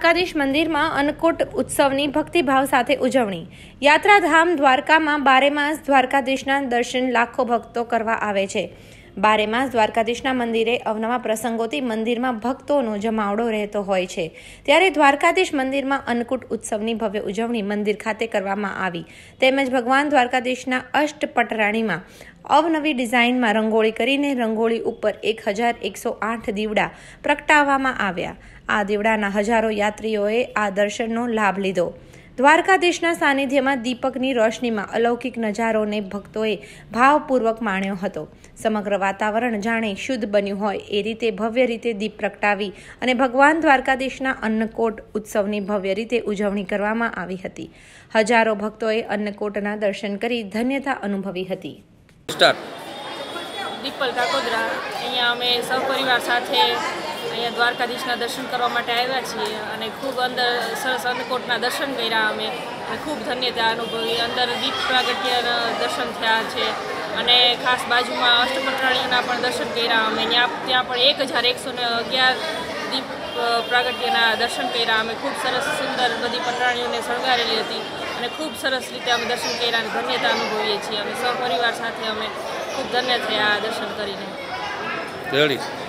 દ્વારકાધીશ મંદિરમાં અન્નકૂટ ઉત્સવની ભક્તિભાવ સાથે ઉજવણી યાત્રાધામ દ્વારકામાં બારે માસ દ્વારકાધીશના દર્શન લાખો ભક્તો કરવા આવે છે બારેમાસ દ્વારકાધીશના મંદિરે અવનવા પ્રસંગોથી મંદિરમાં ભક્તોનો જમાવડો રહેતો હોય છે ત્યારે દ્વારકાધીશ મંદિરમાં અન્નકૂટ ઉત્સવની ભવ્ય ઉજવણી મંદિર ખાતે કરવામાં આવી તેમજ ભગવાન દ્વારકાધીશના અષ્ટપટરાણીમાં અવનવી ડિઝાઇનમાં રંગોળી કરીને રંગોળી ઉપર એક હજાર એકસો આઠ દીવડા પ્રગટાવવામાં આવ્યા આ દીવડાના હજારો યાત્રીઓએ આ દર્શનનો લાભ લીધો દ્વારકાધીશના સાનિધ્યમાં દીપકની રોશનીમાં અલૌકિક નજારોને ભક્તોએ ભાવપૂર્વક માણ્યો હતો સમગ્ર વાતાવરણ જાણે શુદ્ધ બન્યું હોય એ રીતે ભવ્ય રીતે દીપ પ્રગટાવી અને ભગવાન દ્વારકાધીશના અન્નકોટ ઉત્સવની ભવ્ય રીતે ઉજવણી કરવામાં આવી હતી હજારો ભક્તોએ અન્નકોટના દર્શન કરી ધન્યતા અનુભવી હતી દીપલ કાકોદરા અહીંયા અમે સહપરિવાર સાથે અહીંયા દ્વારકાધીશના દર્શન કરવા માટે આવ્યા છીએ અને ખૂબ અંદર સરસ અન્નકોટના દર્શન કર્યા અમે અને ખૂબ ધન્યતા અનુભવી અંદર દીપ પ્રાગટ્યના દર્શન થયા છે અને ખાસ બાજુમાં અષ્ટપટરાણીઓના પણ દર્શન કર્યા અમે ત્યાં ત્યાં પણ એક હજાર એકસો ને અગિયાર દીપ પ્રાગટ્યના દર્શન કર્યા અમે ખૂબ સરસ સુંદર બધી પટરાણીઓને શણગારેલી હતી અને ખૂબ સરસ રીતે અમે દર્શન કર્યા અને ધન્યતા અનુભવીએ છીએ અમે સૌ સાથે અમે ખૂબ ધન્ય થયા દર્શન કરીને